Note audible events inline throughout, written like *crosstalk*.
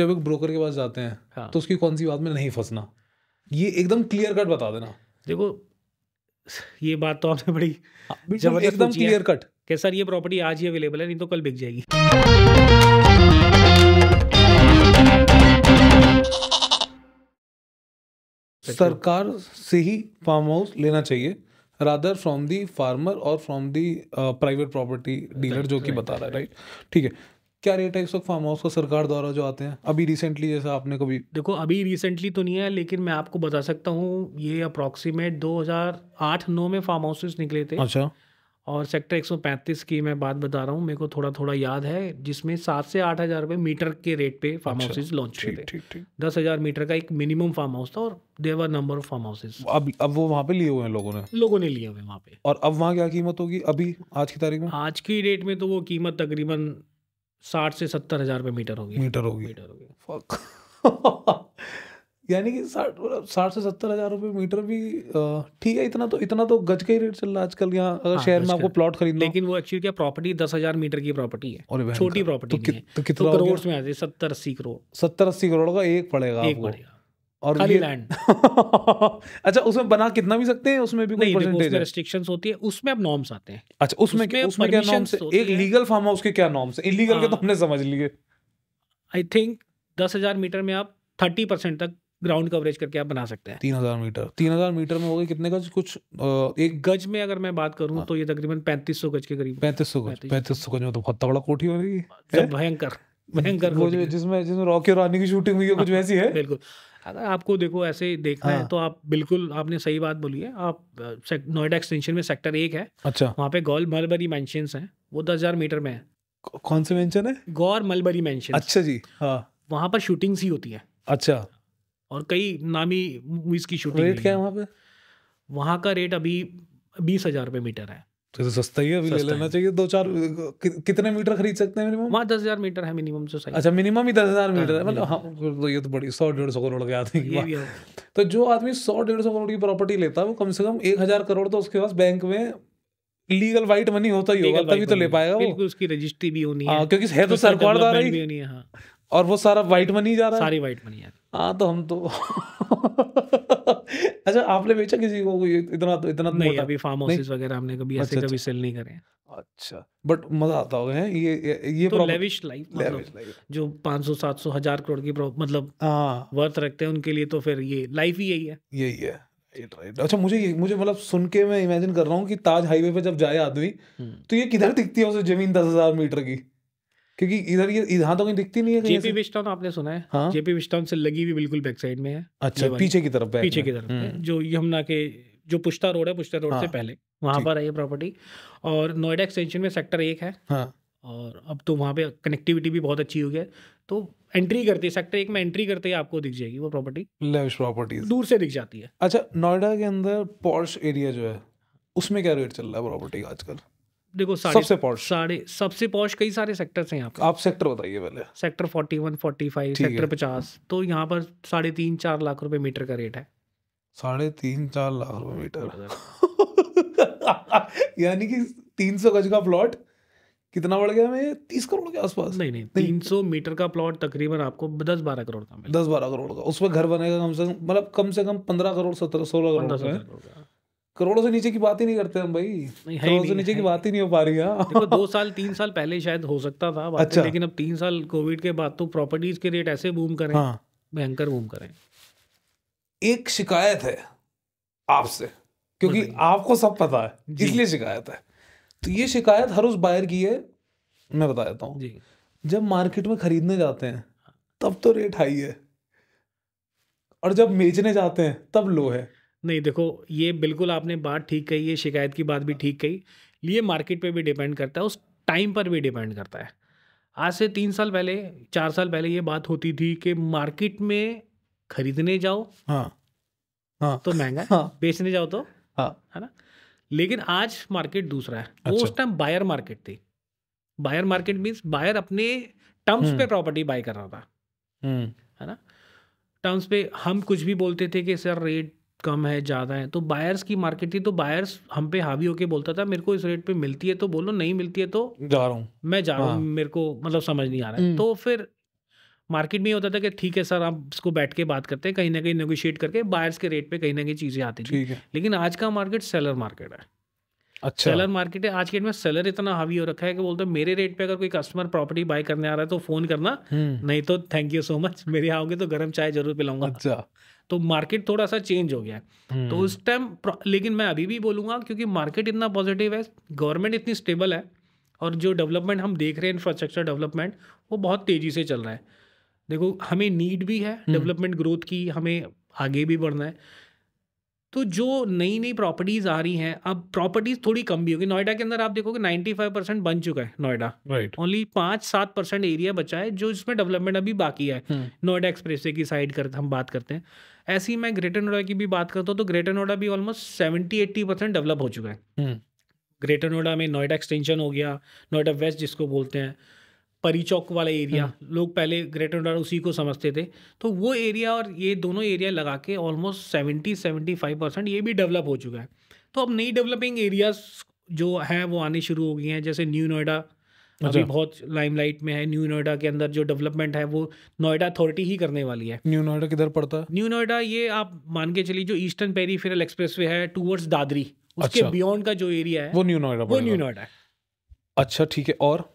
जब एक ब्रोकर के पास जाते हैं हाँ। तो उसकी कौन सी बात में नहीं फंसना ये एकदम क्लियर कट बता देना देखो ये बात तो आपने बड़ी हाँ, एकदम क्लियर कट कि सर ये प्रॉपर्टी आज ही अवेलेबल है नहीं तो कल बिक जाएगी *laughs* सरकार से ही फार्म हाउस लेना चाहिए रादर फ्रॉम दी फार्मर और from the private property dealer जो कि बता रहा है राइट ठीक है क्या रेट है इस वक्त फार्म हाउस का सरकार द्वारा जो आते हैं अभी रिसेंटली जैसा आपने कभी देखो अभी रिसेंटली तो नहीं है लेकिन मैं आपको बता सकता हूँ ये अप्रॉक्सीमेट 2008-9 में फार्म हाउसेस निकले थे अच्छा और सेक्टर 135 की मैं बात बता रहा हूँ मेरे को थोड़ा थोड़ा याद है जिसमें सात से आठ हज़ार रुपये मीटर के रेट पे फार्म हाउसेज लॉन्च हुए थे दस हज़ार मीटर का एक मिनिमम फार्म हाउस था और there were number of farm houses अब अब वो वहाँ पे लिए हुए हैं लोगों ने लोगों ने लिए हुए वहाँ पे और अब वहाँ क्या कीमत होगी अभी आज की तारीख में आज की डेट में तो वो कीमत तकरीबन साठ से सत्तर हज़ार रुपये मीटर होगी मीटर होगी मीटर होगी *laughs* यानी कि साठ साठ से सत्तर हज़ार रुपये मीटर भी ठीक है इतना तो इतना तो गज का ही रेट चल रहा है आजकल यहाँ अगर हाँ, शहर में आपको प्लॉट खरीदना लेकिन वो एक्चुअली क्या प्रॉपर्टी दस हज़ार मीटर की प्रॉपर्टी है और छोटी प्रॉपर्टी तो, तो कितना करोड़ तो में आ जाए सत्तर अस्सी करोड़ सत्तर अस्सी करोड़ का एक पड़ेगा एक पड़ेगा और लैंड *laughs* अच्छा उसमें बना कितना भी सकते हैं उसमें भी कोई परसेंटेज है रेस्ट्रिक्शंस होती है उसमें अब नॉर्म्स आते हैं अच्छा उसमें उसमें, उसमें क्या नॉर्म्स एक लीगल फार्म हाउस के क्या नॉर्म्स हैं इलीगल के तो हाँ। हमने समझ लिए आई थिंक दस हजार मीटर में आप थर्टी परसेंट तक ग्राउंड कवरेज करके आप बना सकते हैं तीन हजार मीटर तीन हजार मीटर में हो गए कितने गज कुछ एक गज में अगर मैं बात करूँ हाँ। तो ये तकरीबन पैंतीस सौ गज के करीब पैंतीस सौ गज पैंतीस सौ गज में तो बहुत तगड़ा कोठी होगी भयंकर भयंकर जिसमें जिसमें रॉकी और रानी की शूटिंग हुई है कुछ हाँ, वैसी है बिल्कुल अगर आपको देखो ऐसे देखना हाँ। है तो आप बिल्कुल आपने सही बात बोली है आप नोएडा एक्सटेंशन में सेक्टर एक है अच्छा वहाँ पे गौर मलबरी मैं वो दस हजार मीटर में है कौन से मैंशन है गौर मलबरी मैंशन अच्छा जी हाँ वहाँ पर शूटिंग ही होती है अच्छा और कई नामी मूवीज की शूटिंग रेट क्या है वहाँ पे वहाँ का रेट अभी बीस हजार रुपये मीटर है तो सस्ता ही अभी ले लेना चाहिए दो चार कि, कितने मीटर खरीद सकते हैं मिनिमम वहाँ दस हजार मीटर है मिनिमम जो सही अच्छा मिनिमम ही दस हजार मीटर है हाँ, मतलब हाँ तो ये तो बड़ी सौ डेढ़ सौ करोड़ के आते हैं तो जो आदमी सौ डेढ़ सौ करोड़ की प्रॉपर्टी लेता है वो कम से कम एक हजार करोड़ तो उसके पास बैंक में लीगल वाइट मनी होता ही होगा तभी तो ले पाएगा वो उसकी रजिस्ट्री भी होनी हाँ, है क्योंकि है तो सरकार द्वारा ही हाँ। और वो सारा वाइट मनी जा रहा है सारी वाइट मनी जा हाँ तो हम तो *laughs* अच्छा आपने बेचा किसी को इतना तो इतना तो नहीं अभी फार्म हाउसेस वगैरह हमने कभी ऐसे अच्छा, कभी सेल अच्छा। नहीं करे अच्छा बट मजा आता होगा ये ये तो लेविश लाइफ मतलब जो 500 700 हजार करोड़ की मतलब हाँ वर्थ रखते हैं उनके लिए तो फिर ये लाइफ ही यही है यही है राइट राइट अच्छा मुझे ये मुझे मतलब सुन के मैं इमेजिन कर रहा हूँ कि ताज हाईवे पे जब जाए आदमी हम्म। तो ये किधर दिखती है उसे जमीन दस हजार मीटर की क्योंकि इधर ये यहाँ तो कहीं दिखती नहीं है जेपी विस्टॉन आपने सुना है हाँ? जेपी विस्टॉन से लगी हुई बिल्कुल बैक साइड में है अच्छा पीछे की तरफ पीछे की तरफ हम्म। जो यमुना के जो पुश्ता रोड है पुश्ता रोड से हाँ। पहले वहां पर है ये प्रॉपर्टी और नोएडा एक्सटेंशन में सेक्टर एक है हाँ। और अब तो वहाँ पे कनेक्टिविटी भी बहुत अच्छी हो गई है तो एंट्री करते है सेक्टर एक में एंट्री करते ही आपको दिख जाएगी वो प्रॉपर्टी लेविश प्रॉपर्टीज दूर से दिख जाती है अच्छा नोएडा के अंदर पॉर्श एरिया जो है उसमें क्या रेट चल रहा है प्रॉपर्टी का आजकल देखो सबसे पॉश सारे सबसे पॉश कई सारे सेक्टर्स हैं यहाँ पर आप सेक्टर बताइए पहले sector forty one forty five sector पचास तो यहाँ पर साढ़े तीन चार लाख रुपए मीटर का रेट है साढ़े तीन चार लाख रुपए मीटर यानी कि तीन सौ गज का प्लॉट कितना बढ़ गया हमें तीस करोड़ के आसपास नहीं नहीं तीन सौ मीटर का प्लॉट तकरीबन आपको दस बारह करोड़ का दस बारह करोड़ का उसमें घर बनेगा कम से कम मतलब कम से कम पंद्रह करोड़ सत्रह सोलह करोड़ का करोड़ों से नीचे की बात ही नहीं करते हम भाई नहीं, करोड़ों से नीचे की बात ही नहीं हो पा रही है दो साल तीन साल पहले शायद हो सकता था अच्छा लेकिन अब तीन साल कोविड के बाद तो प्रॉपर्टीज के रेट ऐसे बूम करें हाँ भयंकर बूम करें एक शिकायत है आपसे क्योंकि आपको सब पता है इसलिए शिकायत है तो ये शिकायत हर उस बायर की है मैं बता देता हूँ जब मार्केट में खरीदने जाते हैं तब तो रेट हाई है और जब बेचने जाते हैं तब लो है नहीं देखो ये बिल्कुल आपने बात ठीक कही है शिकायत की बात भी ठीक कही ये मार्केट पे भी डिपेंड करता है उस टाइम पर भी डिपेंड करता है आज से तीन साल पहले चार साल पहले ये बात होती थी कि मार्केट में खरीदने जाओ हाँ हाँ तो महंगा हाँ बेचने जाओ तो हाँ है ना लेकिन आज मार्केट दूसरा है अच्छा। वो उस टाइम बायर मार्केट थी बायर मार्केट मीन्स बायर अपने टर्म्स पे हम्म। प्रॉपर्टी बाय कर रहा था हम्म। है ना टर्म्स पे हम कुछ भी बोलते थे कि सर रेट कम है ज़्यादा है तो बायर्स की मार्केट थी तो बायर्स हम पे हावी होके बोलता था मेरे को इस रेट पे मिलती है तो बोलो नहीं मिलती है तो जा रहा हूँ मैं जा रहा हूँ हाँ। मेरे को मतलब समझ नहीं आ रहा है हम्म। तो फिर मार्केट में होता था कि ठीक है सर आप इसको बैठ के बात करते हैं कहीं ना कहीं नेगोशिएट करके बायर्स के रेट पे कहीं ना कहीं चीज़ें आती थी लेकिन आज का मार्केट सेलर मार्केट है अच्छा सेलर मार्केट है आज के डेट में सेलर इतना हावी हो रखा है कि बोलते हैं मेरे रेट पे अगर कोई कस्टमर प्रॉपर्टी बाय करने आ रहा है तो फोन करना हम्म। नहीं तो थैंक यू सो मच मेरे आओगे तो गर्म चाय जरूर पिलाऊंगा अच्छा तो मार्केट थोड़ा सा चेंज हो गया है तो हम्म। उस टाइम लेकिन मैं अभी भी बोलूँगा क्योंकि मार्केट इतना पॉजिटिव है गवर्नमेंट इतनी स्टेबल है और जो डेवलपमेंट हम देख रहे हैं इंफ्रास्ट्रक्चर डेवलपमेंट वो बहुत तेज़ी से चल रहा है देखो हमें नीड भी है डेवलपमेंट हम्म। ग्रोथ की हमें आगे भी बढ़ना है तो जो नई नई प्रॉपर्टीज़ आ रही हैं अब प्रॉपर्टीज़ थोड़ी कम भी होगी नोएडा के अंदर आप देखोगे नाइन्टी फाइव परसेंट बन चुका है नोएडा राइट ओनली पाँच सात परसेंट एरिया बचा है जो इसमें डेवलपमेंट अभी बाकी है हम्म। नोएडा एक्सप्रेस की साइड कर हम बात करते हैं ऐसी मैं ग्रेटर नोएडा की भी बात करता हूँ तो ग्रेटर नोएडा भी almost seventy eighty percent develop हो चुका है ग्रेटर हम्म। नोएडा में नोएडा एक्सटेंशन हो गया नोएडा वेस्ट जिसको बोलते हैं परी चौक वाला एरिया हम्म। लोग पहले ग्रेटर नोएडा उसी को समझते थे तो वो एरिया और ये दोनों एरिया लगा के almost seventy seventy five percent ये भी डेवलप हो चुका है तो अब नई डेवलपिंग एरियाज जो है वो आने शुरू हो गई हैं जैसे न्यू नोएडा अभी अच्छा। बहुत लाइमलाइट में है न्यू नोएडा के अंदर जो डेवलपमेंट है वो नोएडा अथॉरिटी ही करने वाली है न्यू नोएडा किधर पड़ता है न्यू नोएडा ये आप मान के चलिए जो ईस्टर्न पेरीफेरल एक्सप्रेस वे है टूवर्ड्स दादरी उसके बियॉन्ड अच्छा। का जो एरिया है वो न्यू नोएडा वो न्यू नोएडा है अच्छा ठीक है और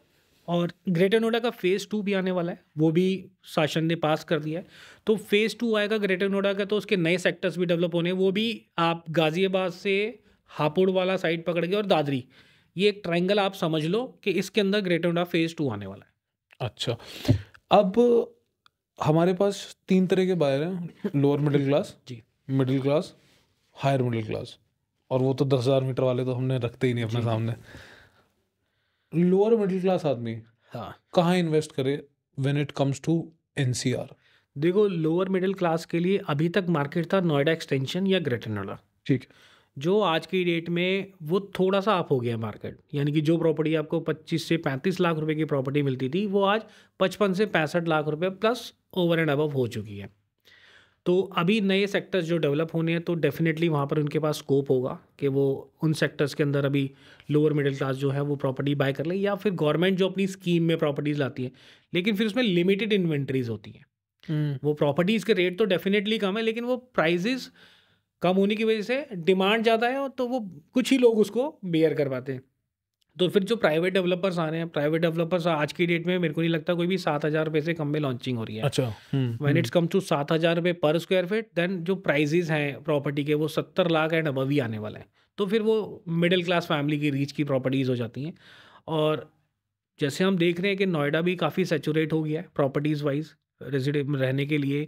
और ग्रेटर नोएडा का फ़ेज़ टू भी आने वाला है वो भी शासन ने पास कर दिया है तो फ़ेज़ टू आएगा ग्रेटर नोएडा का तो उसके नए सेक्टर्स भी डेवलप होने वो भी आप गाज़ियाबाद से हापुड़ वाला साइड पकड़ के और दादरी ये एक ट्राइंगल आप समझ लो कि इसके अंदर ग्रेटर नोएडा फ़ेज़ टू आने वाला है अच्छा अब हमारे पास तीन तरह के बायर हैं लोअर मिडिल क्लास जी middle class higher middle class और वो तो दस हज़ार मीटर वाले तो हमने रखते ही नहीं अपने सामने लोअर मिडिल क्लास आदमी हाँ कहाँ इन्वेस्ट करे when it comes to NCR देखो लोअर मिडिल क्लास के लिए अभी तक मार्केट था नोएडा एक्सटेंशन या ग्रेटर नोएडा ठीक जो आज की डेट में वो थोड़ा सा अप हो गया मार्केट यानी कि जो प्रॉपर्टी आपको 25 से 35 लाख रुपए की प्रॉपर्टी मिलती थी वो आज 55 से पैंसठ लाख रुपए प्लस ओवर एंड अबव हो चुकी है तो अभी नए सेक्टर्स जो डेवलप होने हैं तो डेफिनेटली वहाँ पर उनके पास स्कोप होगा कि वो उन सेक्टर्स के अंदर अभी लोअर मिडिल क्लास जो है वो प्रॉपर्टी बाय कर ले या फिर गवर्नमेंट जो अपनी स्कीम में प्रॉपर्टीज़ लाती है लेकिन फिर उसमें लिमिटेड इन्वेंट्रीज होती हैं हम्म। वो प्रॉपर्टीज़ के रेट तो डेफिनेटली कम है लेकिन वो प्राइजेज़ कम होने की वजह से डिमांड ज़्यादा है तो वो कुछ ही लोग उसको बेयर कर पाते हैं तो फिर जो प्राइवेट डेवलपर्स आ रहे हैं प्राइवेट डेवलपर्स आज की डेट में मेरे को नहीं लगता कोई भी सात हज़ार रुपये से कम में लॉन्चिंग हो रही है अच्छा वैन इट्स कम टू सात हज़ार रुपये पर स्क्वायर फीट देन जो प्राइजेज हैं प्रॉपर्टी के वो सत्तर लाख एंड अबव ही आने वाले हैं तो फिर वो मिडिल क्लास फैमिली की रीच की प्रॉपर्टीज़ हो जाती हैं और जैसे हम देख रहे हैं कि नोएडा भी काफ़ी सेचूरेट हो गया है प्रॉपर्टीज़ वाइज रेजिडे रहने के लिए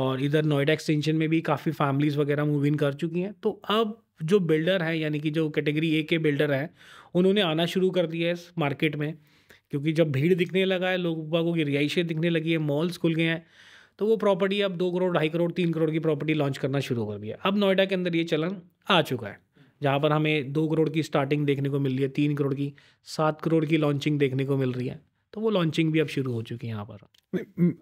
और इधर नोएडा एक्सटेंशन में भी काफ़ी फैमिलीज़ वगैरह मूव इन कर चुकी हैं तो अब जो बिल्डर हैं यानी कि जो कैटेगरी ए के बिल्डर हैं उन्होंने आना शुरू कर दिया है इस मार्केट में क्योंकि जब भीड़ दिखने लगा है लोगों बागों की रिहाइशें दिखने लगी है मॉल्स खुल गए हैं तो वो प्रॉपर्टी अब दो करोड़ ढाई करोड़ तीन करोड़ की प्रॉपर्टी लॉन्च करना शुरू कर दिया अब नोएडा के अंदर ये चलन आ चुका है जहाँ पर हमें दो करोड़ की स्टार्टिंग देखने को मिल रही है तीन करोड़ की सात करोड़ की लॉन्चिंग देखने को मिल रही है तो वो लॉन्चिंग भी अब शुरू हो चुकी है यहाँ पर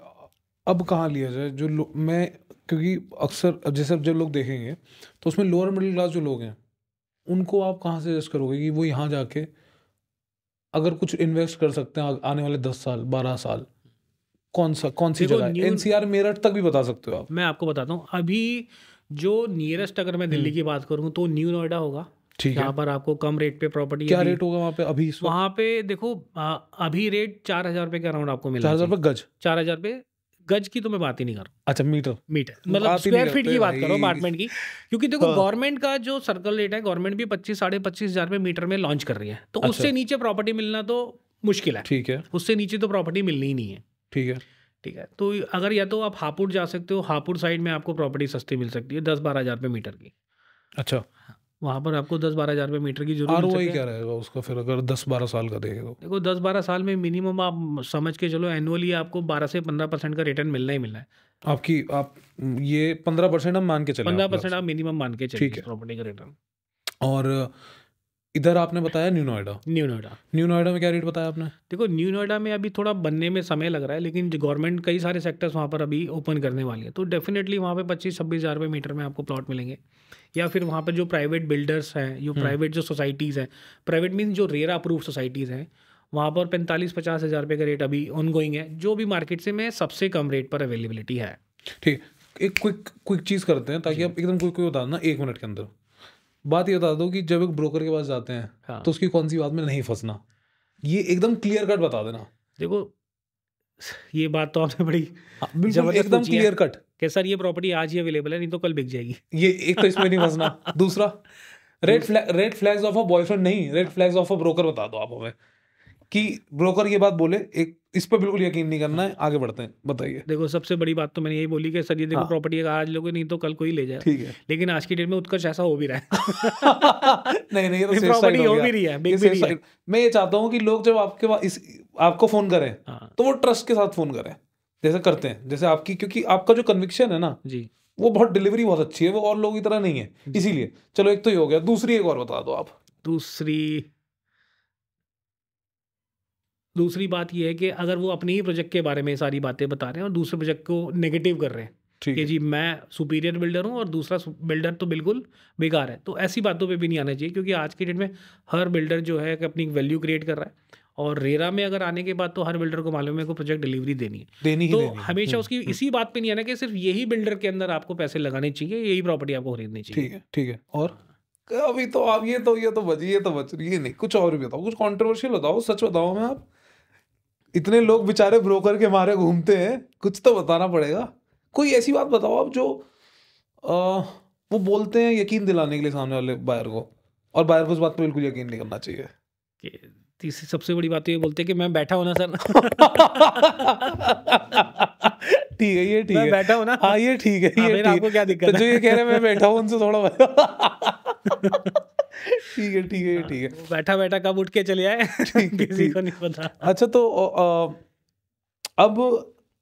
अब कहाँ लिया जाए जो मैं क्योंकि अक्सर जैसे अब जब लोग देखेंगे तो उसमें लोअर मिडिल क्लास जो लोग हैं उनको आप कहाँ से सजेस्ट करोगे कि वो यहाँ जाके अगर कुछ इन्वेस्ट कर सकते हैं आने वाले दस साल बारह साल कौन सा कौन सी जगह एनसीआर मेरठ तक भी बता सकते हो आप मैं आपको बताता हूँ अभी जो नियरेस्ट अगर मैं दिल्ली हम्म। की बात करूँ तो न्यू नोएडा होगा ठीक यहाँ पर आपको कम रेट पे प्रॉपर्टी क्या रेट होगा वहाँ पे अभी वहाँ पे देखो आ, अभी रेट चार हजार रुपये के अराउंड आपको मिला चार हजार रुपये गज चार हजार रुपये गज की तो मैं बात ही नहीं कर रहा अच्छा मीटर मीटर तो मतलब स्क्वायर फीट की बात करो अपार्टमेंट की क्योंकि देखो गवर्नमेंट हाँ। का जो सर्कल रेट है गवर्नमेंट भी पच्चीस साढ़े पच्चीस हजार रुपए मीटर में लॉन्च कर रही है तो अच्छा। उससे नीचे प्रॉपर्टी मिलना तो मुश्किल है ठीक है उससे नीचे तो प्रॉपर्टी मिलनी ही नहीं है ठीक है ठीक है तो अगर या तो आप हापुड़ जा सकते हो हापुड़ साइड में आपको प्रॉपर्टी सस्ती मिल सकती है दस बारह हजार रुपये मीटर की अच्छा वहाँ पर आपको दस बारह हज़ार रुपये मीटर की जरूरत वही क्या रहेगा उसका फिर अगर दस बारह साल का देखेगा देखो दस बारह साल में मिनिमम आप समझ के चलो एनुअली आपको बारह से पंद्रह परसेंट का रिटर्न मिलना ही मिलना है आपकी आप ये पंद्रह परसेंट हम मान के चले पंद्रह परसेंट आप मिनिमम मान के चलिए प्रॉपर्टी का रिटर्न और इधर आपने बताया new Noida new Noida new Noida में क्या रेट बताया आपने देखो न्यू नोएडा में अभी थोड़ा बनने में समय लग रहा है लेकिन गवर्नमेंट कई सारे सेक्टर्स वहाँ पर अभी ओपन करने वाली है तो डेफिनेटली वहाँ पे पच्चीस छब्बीस हज़ार रुपये मीटर में आपको प्लॉट मिलेंगे या फिर वहाँ पर जो प्राइवेट बिल्डर्स हैं जो प्राइवेट हम्म। जो सोसाइटीज़ हैं प्राइवेट मीन्स जो रेरा अप्रूव सोसाइटीज़ हैं वहाँ पर पैंतालीस पचास हज़ार रुपये का रेट अभी ऑनगोइंग है जो भी मार्केट से में सबसे कम रेट पर अवेलेबिलिटी है ठीक एक क्विक क्विक चीज़ करते हैं ताकि आप एकदम क्विक कोई बता देना एक मिनट के अंदर बात ये बता दो कि जब एक ब्रोकर के पास जाते हैं हाँ। तो उसकी कौन सी बात में नहीं फंसना ये एकदम क्लियर कट बता देना देखो ये बात तो आपने बड़ी हाँ, एकदम क्लियर कट कि सर ये प्रॉपर्टी आज ही अवेलेबल है नहीं तो कल बिक जाएगी ये एक तो इसमें नहीं फंसना दूसरा red flag red flags of a boyfriend नहीं red flags of a broker बता दो आप हमें कि ब्रोकर ये बात बोले एक इस पर बिल्कुल यकीन नहीं करना है आगे बढ़ते हैं बताइए देखो सबसे बड़ी बात तो मैंने यही बोली कि सर ये देखो हाँ। प्रॉपर्टी अगर आज लोगे नहीं तो कल कोई ले जाए ठीक है लेकिन आज की डेट में उत्कर्ष ऐसा हो भी रहा है *laughs* नहीं नहीं तो प्रॉपर्टी हो, हो भी रही है भी रही है मैं ये चाहता हूँ कि लोग जब आपके पास इस आपको फ़ोन करें हाँ। तो वो ट्रस्ट के साथ फ़ोन करें जैसे करते हैं जैसे आपकी क्योंकि आपका जो कन्विक्शन है ना जी वो बहुत डिलीवरी बहुत अच्छी है वो और लोगों की तरह नहीं है इसीलिए चलो एक तो ये हो गया दूसरी एक और बता दो आप दूसरी दूसरी बात यह है कि अगर वो अपने ही प्रोजेक्ट के बारे में सारी बातें बता रहे हैं और दूसरे प्रोजेक्ट को नेगेटिव कर रहे हैं है जी मैं सुपीरियर बिल्डर हूँ और दूसरा बिल्डर तो बिल्कुल बेकार है तो ऐसी बातों पे भी नहीं आना चाहिए क्योंकि आज के डेट में हर बिल्डर जो है अपनी वैल्यू क्रिएट कर रहा है और रेरा में अगर आने के बाद तो हर बिल्डर को मालूम है को प्रोजेक्ट डिलीवरी देनी है देनी तो देनी। हमेशा हम्म, उसकी हम्म। इसी बात पे नहीं आना कि सिर्फ यही बिल्डर के अंदर आपको पैसे लगाने चाहिए यही प्रॉपर्टी आपको खरीदनी चाहिए ठीक है ठीक है और अभी तो आप ये तो ये तो बच ये तो बच रही है नहीं कुछ और भी बताओ कुछ कॉन्ट्रोवर्शियल बताओ सच बताओ मैं आप इतने लोग बेचारे ब्रोकर के मारे घूमते हैं कुछ तो बताना पड़ेगा कोई ऐसी बात बताओ आप जो आ, वो बोलते हैं यकीन दिलाने के लिए सामने वाले बायर को और बायर को उस बात पर बिल्कुल यकीन नहीं करना चाहिए तीसरी सबसे बड़ी बात तो ये बोलते हैं कि मैं बैठा हूं ना सर ठीक है ये ठीक है बैठा हूं ना हाँ ये ठीक है हाँ, ये आपको क्या दिक्कत तो है जो ये कह रहे हैं मैं बैठा हूं उनसे थोड़ा ठीक है ठीक है हाँ, ठीक है बैठा बैठा कब उठ के चले आए *laughs* किसी को नहीं पता अच्छा तो अब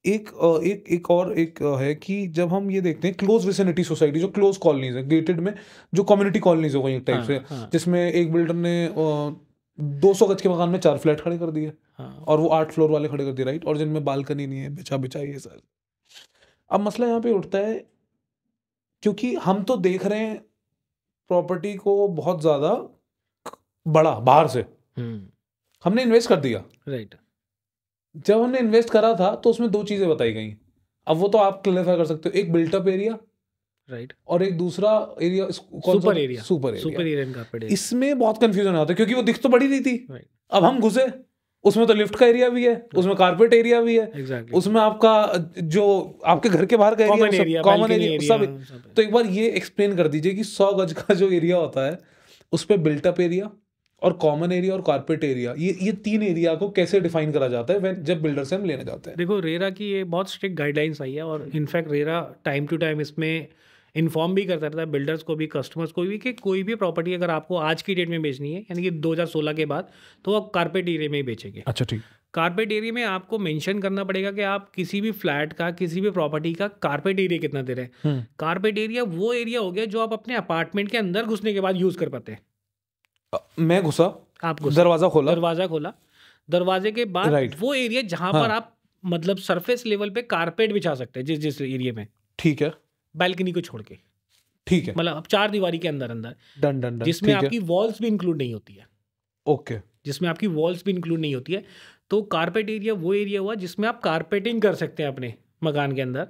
एक एक एक और एक है कि जब हम ये देखते हैं क्लोज विसिनिटी सोसाइटी जो क्लोज कॉलोनीज है गेटेड में जो कम्युनिटी कॉलोनीज हो गई एक टाइप हाँ, से हाँ. जिसमें एक बिल्डर ने दो सौ गज के मकान में चार फ्लैट खड़े कर दिए हाँ. और वो आठ फ्लोर वाले खड़े कर दिए राइट और जिनमें बालकनी नहीं है बिछा बिछा ये सर अब मसला यहाँ पे उठता है क्योंकि हम तो देख रहे हैं प्रॉपर्टी को बहुत ज़्यादा बढ़ा बाहर से हम्म। हमने इन्वेस्ट कर दिया राइट जब हमने इन्वेस्ट करा था तो उसमें दो चीज़ें बताई गई अब वो तो आप क्लियरफाई कर सकते हो एक बिल्टअप एरिया राइट और एक दूसरा area super area super area super area इसमें बहुत कंफ्यूजन आता है क्योंकि वो दिख तो बड़ी रही थी अब हम घुसे उसमें तो लिफ्ट का एरिया भी है उसमें कारपेट एरिया भी है exactly. उसमें आपका जो आपके घर के बाहर का एरिया कॉमन एरिया सब तो एक बार ये एक्सप्लेन कर दीजिए कि सौ गज का जो एरिया होता है उस पर बिल्टअप एरिया और कॉमन एरिया और कारपेट एरिया ये ये तीन एरिया को कैसे डिफाइन करा जाता है जब बिल्डर से हम लेने जाते हैं देखो रेरा की ये बहुत स्ट्रिक्ट गाइडलाइंस आई है और in fact RERA time to time इसमें इन्फॉर्म भी करता रहता है बिल्डर्स को भी कस्टमर्स को भी कि कोई भी प्रॉपर्टी अगर आपको आज की डेट में बेचनी है यानी कि 2016 के बाद तो आप कारपेट एरिया में ही बेचेंगे अच्छा ठीक कारपेट एरिया में आपको मेंशन करना पड़ेगा कि आप किसी भी फ्लैट का किसी भी प्रॉपर्टी का कारपेट एरिया कितना दे रहे हैं कारपेट हम्म। एरिया वो एरिया हो गया जो आप अपने अपार्टमेंट के अंदर घुसने के बाद यूज़ कर पाते हैं मैं घुसा आप दरवाज़ा खोला दरवाज़ा खोला दरवाजे के बाद वो एरिया जहाँ हाँ। पर आप मतलब सरफेस लेवल पे कारपेट बिछा सकते हैं जिस जिस एरिया में ठीक है बैल्कनी को छोड़ के ठीक है मतलब अब चार दीवारी के अंदर अंदर डन डन जिसमें आपकी वॉल्स भी इंक्लूड नहीं होती है ओके जिसमें आपकी वॉल्स भी इंक्लूड नहीं होती है तो कारपेट एरिया वो एरिया हुआ जिसमें आप कारपेटिंग कर सकते हैं अपने मकान के अंदर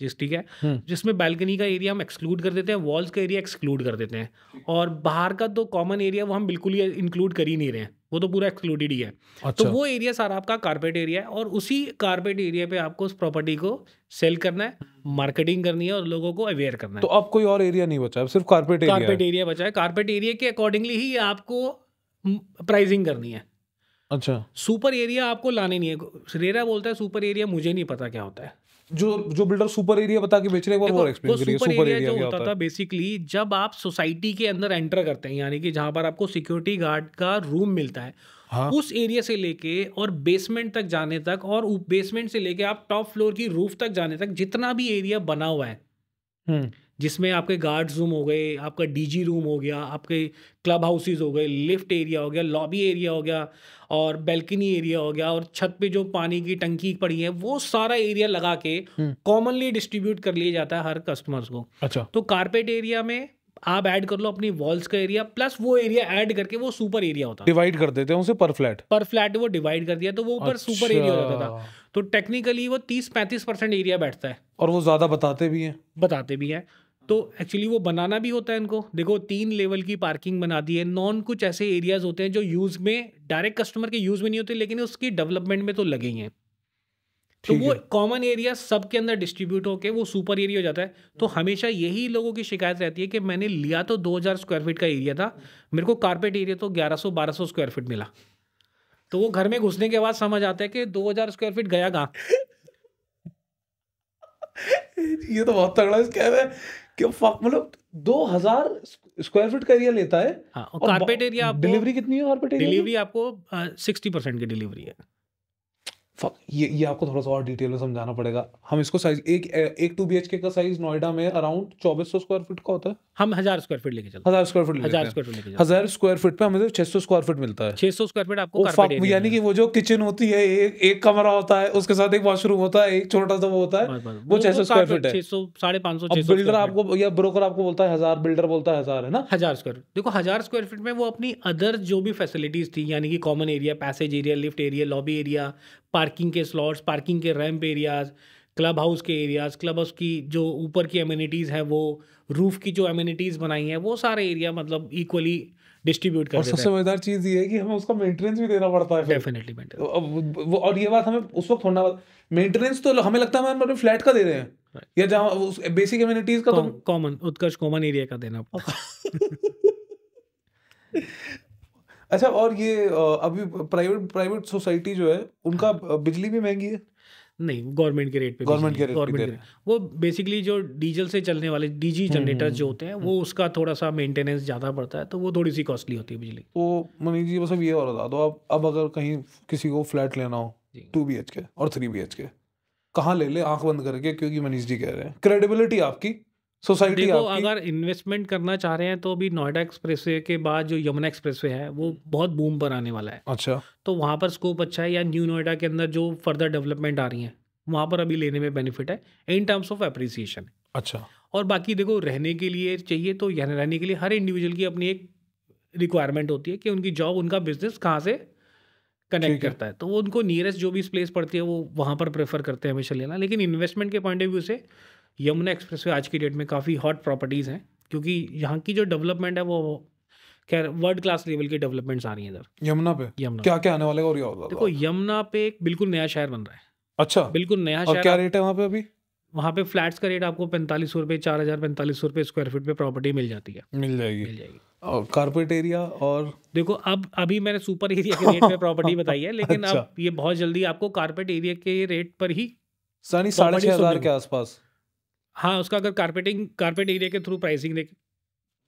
जिस ठीक है हम्म। जिसमें बैल्कनी का एरिया हम एक्सक्लूड कर देते हैं वॉल्स का एरिया एक्सक्लूड कर देते हैं और बाहर का तो कॉमन एरिया वो हम बिल्कुल ही इंक्लूड कर ही नहीं रहे हैं वो तो पूरा एक्सक्लूडेड ही है तो अच्छा। तो वो एरिया सारा आपका कारपेट एरिया है और उसी कारपेट एरिया पे आपको उस प्रॉपर्टी को सेल करना है मार्केटिंग करनी है और लोगों को अवेयर करना है तो अब कोई और एरिया नहीं बचा है सिर्फ कारपेट एरिया कारपेट एरिया बचा है कारपेट एरिया के अकॉर्डिंगली ही आपको प्राइसिंग करनी है अच्छा सुपर एरिया आपको लाने नहीं है रेरा बोलता है सुपर एरिया मुझे नहीं पता क्या होता है जो जो बिल्डर सुपर एरिया बता के बेच रहे हैं वो एक्सप्लेन सुपर एरिया, एरिया जो होता था बेसिकली जब आप सोसाइटी के अंदर एंटर करते हैं यानी कि जहाँ पर आपको सिक्योरिटी गार्ड का रूम मिलता है हाँ? उस एरिया से लेके और बेसमेंट तक जाने तक और बेसमेंट से लेके आप टॉप फ्लोर की रूफ तक जाने तक जितना भी एरिया बना हुआ है हम्म। जिसमें आपके गार्ड्स रूम हो गए आपका डीजी रूम हो गया आपके क्लब हाउसेज हो गए लिफ्ट एरिया हो गया लॉबी एरिया हो गया और बेल्कनी एरिया हो गया और छत पे जो पानी की टंकी पड़ी है वो सारा एरिया लगा के कॉमनली हम्म। डिस्ट्रीब्यूट कर लिया जाता है हर कस्टमर्स को अच्छा तो कारपेट एरिया में आप ऐड कर लो अपनी वॉल्स का एरिया प्लस वो एरिया ऐड करके वो सुपर एरिया होता डिवाइड कर देते हैं उसे पर फ्लैट पर फ्लैट वो डिवाइड कर दिया तो वो ऊपर अच्छा। सुपर एरिया हो जाता था अच्छा। तो टेक्निकली वो तीस पैंतीस परसेंट एरिया बैठता है और वो ज़्यादा बताते भी हैं बताते भी हैं तो एक्चुअली वो बनाना भी होता है इनको देखो तीन लेवल की पार्किंग बना दी है नॉन कुछ ऐसे एरियाज होते हैं जो यूज़ में डायरेक्ट कस्टमर के यूज़ में नहीं होते लेकिन उसकी डेवलपमेंट में तो लगे ही हैं तो वो कॉमन एरिया सबके अंदर डिस्ट्रीब्यूट होके वो सुपर एरिया हो जाता है तो हमेशा यही लोगों की शिकायत रहती है कि मैंने लिया तो 2000 स्क्वायर फीट का एरिया था मेरे को कारपेट एरिया तो 1100-1200 स्क्वायर फीट मिला तो वो घर में घुसने के बाद समझ आता है कि 2000 स्क्वायर फीट गया कहाँ *laughs* ये तो बहुत तगड़ा है क्या है कि मतलब 2000 स्क्वायर फीट का एरिया लेता है हाँ, और, कारपेट एरिया डिलीवरी कितनी है कारपेट एरिया डिलीवरी आपको सिक्सटी परसेंट की डिलीवरी है ये ये आपको थोड़ा सा और डिटेल में समझाना पड़ेगा हम इसको साइज एक एक टू बी का साइज नोएडा में अराउंड चौबीस सौ स्क्वायर फीट का होता है हम हजार स्क्वायर फीट लेके चलते हजार स्क्वायर फीट हजार स्क्वायर फीट लेके हजार स्क्वायर फीट पे हमें छह सौ स्क्वायर फीट मिलता है छह सौ स्क्वायर फीट आपको यानी कि वो जो किचन होती है एक एक कमरा होता है उसके साथ एक वॉशरूम होता है एक छोटा सा वो होता है वो छह सौ स्क्वायर फीट है छह सौ साढ़े पांच सौ बिल्डर आपको या ब्रोकर आपको बोलता है हजार बिल्डर बोलता है हजार है ना हजार स्क्वायर देखो हजार स्क्वायर फीट में वो अपनी अदर जो भी फैसिलिटीज थी यानी कि common area passage area lift area lobby area parking के स्लॉट्स पार्किंग के रैम्प एरियाज़ क्लब हाउस के एरियाज़ क्लब हाउस की जो ऊपर की अम्यूनिटीज़ हैं वो रूफ़ की जो अम्यूनिटीज़ बनाई हैं वो सारे एरिया मतलब इक्वली डिस्ट्रीब्यूट कर और सबसे मजेदार चीज़ ये है कि हमें उसका मेंटेनेंस भी देना पड़ता है डेफिनेटली वो और ये बात हमें उस वक्त होना मेंटेनेंस तो हमें लगता है हम अपने फ्लैट का दे रहे हैं right. या जहाँ बेसिक अम्यूनिटीज़ का कॉमन तो उत्कर्ष कॉमन एरिया का देना पड़ता *laughs* *laughs* अच्छा और ये अभी प्राइवेट प्राइवेट सोसाइटी जो है उनका हाँ। बिजली भी महंगी है नहीं गवर्नमेंट के रेट पे गवर्नमेंट के रेट गवर्नमेंट के वो बेसिकली जो डीजल से चलने वाले डीजी हम्म, जनरेटर हम्म, जो हम्म। होते हैं वो उसका थोड़ा सा मेंटेनेंस ज़्यादा पड़ता है तो वो थोड़ी सी कॉस्टली होती है बिजली वो तो मनीष जी बस अब ये और बता दो अब अब अगर कहीं किसी को फ्लैट लेना हो टू बी के और थ्री बी एच के कहाँ ले ले आँख बंद करके क्योंकि मनीष जी कह रहे हैं क्रेडिबिलिटी आपकी सोसाइटी देखो अगर इन्वेस्टमेंट करना चाह रहे हैं तो अभी नोएडा एक्सप्रेसवे के बाद जो यमुना एक्सप्रेसवे है वो हम्म। बहुत बूम पर आने वाला है अच्छा तो वहाँ पर स्कोप अच्छा है या न्यू नोएडा के अंदर जो फर्दर डेवलपमेंट आ रही है वहाँ पर अभी लेने में बेनिफिट है इन टर्म्स ऑफ अप्रिसिएशन अच्छा और बाकी देखो रहने के लिए चाहिए तो रहने के लिए हर इंडिविजुअल की अपनी एक रिक्वायरमेंट होती है कि उनकी जॉब उनका बिजनेस कहाँ से कनेक्ट करता है तो वो उनको नियरेस्ट जो भी प्लेस पड़ती है वो वहाँ पर प्रेफर करते हैं हमेशा लेना लेकिन इन्वेस्टमेंट के पॉइंट ऑफ व्यू से यमुना एक्सप्रेस आज की डेट में काफ़ी हॉट प्रॉपर्टीज़ हैं क्योंकि यहाँ की जो डेवलपमेंट है वो खैर वर्ल्ड क्लास लेवल की डेवलपमेंट्स आ रही हैं इधर यमुना पे यमुना क्या क्या आने वाले और क्या होगा देखो यमुना पे एक बिल्कुल नया शहर बन रहा है अच्छा बिल्कुल नया शहर क्या रेट है वहाँ पे अभी वहाँ पे फ्लैट्स का रेट आपको पैंतालीस सौ रुपये चार हज़ार पैंतालीस सौ रुपये स्क्वायर फीट पे प्रॉपर्टी मिल जाती है मिल जाएगी मिल जाएगी और कारपेट एरिया और देखो अब अभी मैंने सुपर एरिया के रेट पे प्रॉपर्टी *laughs* बताई है लेकिन अब अच्छा। ये बहुत जल्दी आपको कारपेट एरिया के रेट पर ही साढ़े छः हज़ार के आसपास हाँ उसका अगर कारपेटिंग कारपेट एरिया के थ्रू प्राइसिंग देखें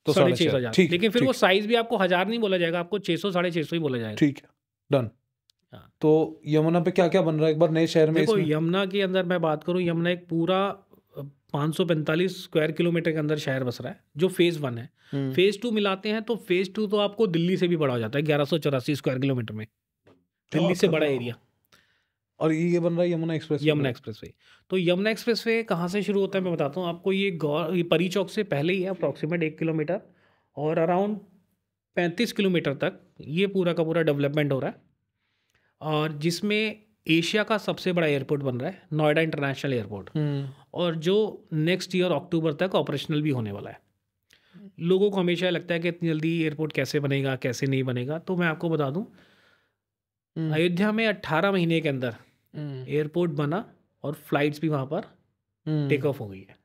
तो साढ़े छः हज़ार लेकिन फिर वो साइज़ भी आपको हज़ार नहीं बोला जाएगा आपको छः सौ साढ़े छः सौ ही बोला जाएगा ठीक है डन हाँ। तो यमुना पे क्या क्या बन रहा है एक बार नए शहर में देखो यमुना के अंदर मैं बात करूँ यमुना एक पूरा सौ पैंतालीस स्क्वायर किलोमीटर के अंदर शहर बस रहा है जो फेज़ वन है फेज़ हम्म। टू मिलाते हैं तो फेज़ टू तो आपको दिल्ली से भी बड़ा हो जाता है ग्यारह सौ चौरासी स्क्वायर किलोमीटर में तो दिल्ली से बड़ा एरिया तो और ये बन रहा है Yamuna express Yamuna express way तो यमुना एक्सप्रेस वे कहाँ से शुरू होता है मैं बताता हूँ आपको ये गौर ये परी चौक से पहले ही है अप्रॉक्सीमेट एक किलोमीटर और अराउंड पैंतीस किलोमीटर तक ये पूरा का पूरा डेवलपमेंट हो रहा है और जिसमें एशिया का सबसे बड़ा एयरपोर्ट बन रहा है नोएडा इंटरनेशनल एयरपोर्ट हम्म। और जो नेक्स्ट ईयर अक्टूबर तक ऑपरेशनल भी होने वाला है लोगों को हमेशा लगता है कि इतनी जल्दी एयरपोर्ट कैसे बनेगा कैसे नहीं बनेगा तो मैं आपको बता दूं हम्म। अयोध्या में 18 महीने के अंदर एयरपोर्ट बना और फ्लाइट्स भी वहाँ पर टेक हम्म। ऑफ हो गई है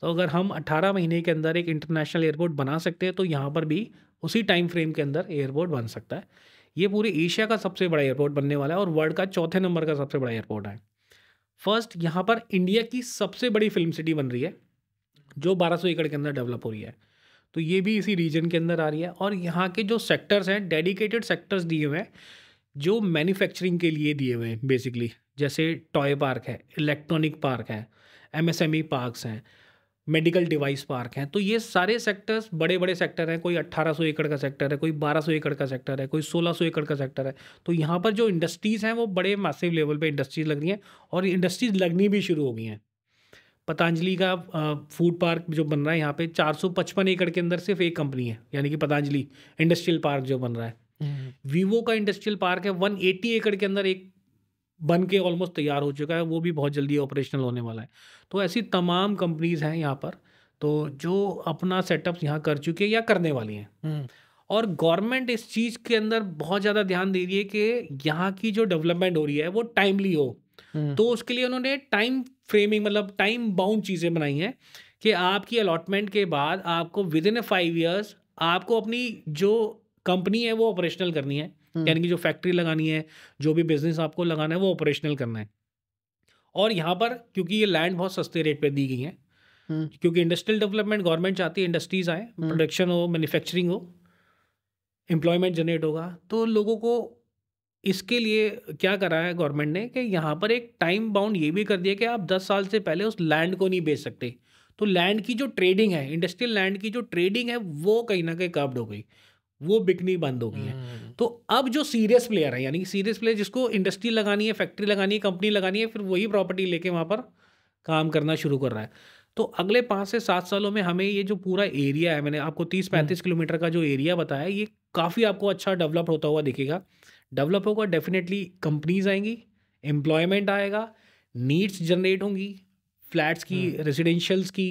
तो अगर हम 18 महीने के अंदर एक इंटरनेशनल एयरपोर्ट बना सकते हैं तो यहाँ पर भी उसी टाइम फ्रेम के अंदर एयरपोर्ट बन सकता है ये पूरे एशिया का सबसे बड़ा एयरपोर्ट बनने वाला है और वर्ल्ड का चौथे नंबर का सबसे बड़ा एयरपोर्ट है फर्स्ट यहाँ पर इंडिया की सबसे बड़ी फिल्म सिटी बन रही है जो 1200 एकड़ के अंदर डेवलप हो रही है तो ये भी इसी रीजन के अंदर आ रही है और यहाँ के जो सेक्टर्स हैं डेडिकेटेड सेक्टर्स दिए हुए हैं जो मैन्युफैक्चरिंग के लिए दिए हुए हैं बेसिकली जैसे टॉय पार्क है इलेक्ट्रॉनिक पार्क है एमएसएमई e पार्क्स हैं मेडिकल डिवाइस पार्क हैं तो ये सारे सेक्टर्स बड़े बड़े सेक्टर हैं कोई 1800 एकड़ का सेक्टर है कोई 1200 एकड़ का सेक्टर है कोई 1600 एकड़ का सेक्टर है तो यहाँ पर जो इंडस्ट्रीज़ हैं वो बड़े मैसिव लेवल पे इंडस्ट्रीज़ लग रही हैं और इंडस्ट्रीज़ लगनी भी शुरू हो गई हैं पतंजलि का फूड पार्क जो बन रहा है यहाँ पे 455 एकड़ के अंदर सिर्फ एक कंपनी है यानी कि पतंजलि इंडस्ट्रियल पार्क जो बन रहा है वीवो हम्म। का इंडस्ट्रियल पार्क है 180 एकड़ के अंदर एक बन के ऑलमोस्ट तैयार हो चुका है वो भी बहुत जल्दी ऑपरेशनल होने वाला है तो ऐसी तमाम कंपनीज़ हैं यहाँ पर तो जो अपना सेटअप यहाँ कर चुके हैं या करने वाली हैं हम्म। और गवर्नमेंट इस चीज़ के अंदर बहुत ज़्यादा ध्यान दे रही है कि यहाँ की जो डेवलपमेंट हो रही है वो टाइमली हो हम्म। तो उसके लिए उन्होंने टाइम फ्रेमिंग मतलब टाइम बाउंड चीज़ें बनाई हैं कि आपकी अलॉटमेंट के बाद आपको विद इन फाइव ईयर्स आपको अपनी जो कंपनी है वो ऑपरेशनल करनी है हम्म। यानी कि जो फैक्ट्री लगानी है जो भी बिजनेस आपको लगाना है वो ऑपरेशनल करना है और यहाँ पर क्योंकि ये लैंड बहुत सस्ते रेट पर दी गई है हम्म। क्योंकि इंडस्ट्रियल डेवलपमेंट गवर्नमेंट चाहती है इंडस्ट्रीज आए हम्म। प्रोडक्शन हो मैन्युफैक्चरिंग हो एम्प्लॉयमेंट जनरेट होगा तो लोगों को इसके लिए क्या करा है गवर्नमेंट ने कि यहाँ पर एक टाइम बाउंड ये भी कर दिया कि आप 10 साल से पहले उस लैंड को नहीं बेच सकते तो लैंड की जो ट्रेडिंग है इंडस्ट्रियल लैंड की जो ट्रेडिंग है वो कहीं ना कहीं कर्व्ड हो गई वो बिकनी बंद हो गई है हम्म। तो अब जो सीरियस प्लेयर है यानी कि सीरियस प्लेयर जिसको इंडस्ट्री लगानी है फैक्ट्री लगानी है कंपनी लगानी है फिर वही प्रॉपर्टी लेके वहाँ पर काम करना शुरू कर रहा है तो अगले पाँच से सात सालों में हमें ये जो पूरा एरिया है मैंने आपको तीस हम्म। पैंतीस किलोमीटर का जो एरिया बताया ये काफ़ी आपको अच्छा डेवलप होता हुआ दिखेगा डेवलप होगा डेफिनेटली कंपनीज आएंगी एम्प्लॉयमेंट आएगा नीड्स जनरेट होंगी फ्लैट्स की रेजिडेंशल्स हम्म। की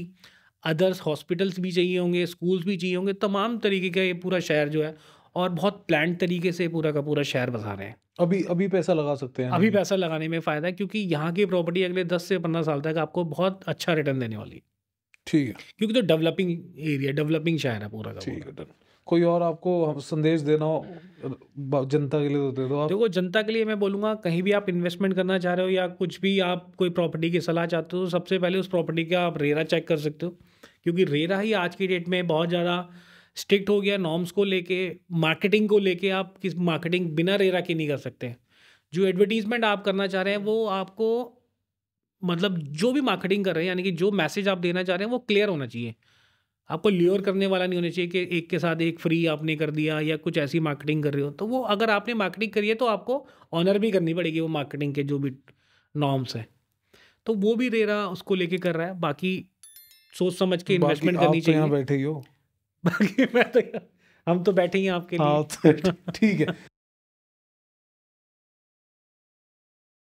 अदर्स हॉस्पिटल्स भी चाहिए होंगे स्कूल्स भी चाहिए होंगे तमाम तरीके का ये पूरा शहर जो है और बहुत प्लान तरीके से पूरा का पूरा शहर बसा रहे हैं अभी अभी पैसा लगा सकते हैं अभी पैसा लगाने में फ़ायदा है क्योंकि यहाँ की प्रॉपर्टी अगले दस से पंद्रह साल तक आपको बहुत अच्छा रिटर्न देने वाली है ठीक है क्योंकि तो डेवलपिंग एरिया डेवलपिंग शहर है पूरा का ठीक है कोई और आपको संदेश देना हो जनता के लिए तो दे दो आप देखो जनता के लिए मैं बोलूँगा कहीं भी आप इन्वेस्टमेंट करना चाह रहे हो या कुछ भी आप कोई प्रॉपर्टी की सलाह चाहते हो तो सबसे पहले उस प्रॉपर्टी का आप रेरा चेक कर सकते हो क्योंकि रेरा ही आज की डेट में बहुत ज़्यादा स्ट्रिक्ट हो गया नॉर्म्स को लेके मार्केटिंग को लेके आप किस मार्केटिंग बिना रेरा के नहीं कर सकते जो एडवर्टीजमेंट आप करना चाह रहे हैं वो आपको मतलब जो भी मार्केटिंग कर रहे हैं यानी कि जो मैसेज आप देना चाह रहे हैं वो क्लियर होना चाहिए आपको ल्योर करने वाला नहीं होना चाहिए कि एक के साथ एक फ्री आपने कर दिया या कुछ ऐसी मार्केटिंग कर रहे हो तो वो अगर आपने मार्केटिंग करी है तो आपको ऑनर भी करनी पड़ेगी वो मार्केटिंग के जो भी नॉर्म्स हैं तो वो भी रहा उसको लेके कर रहा है बाकी सोच समझ के इन्वेस्टमेंट करनी तो चाहिए बैठे ही हो *laughs* बाकी मैं तो हम तो बैठे ही आपके हाँ, लिए तो ठीक है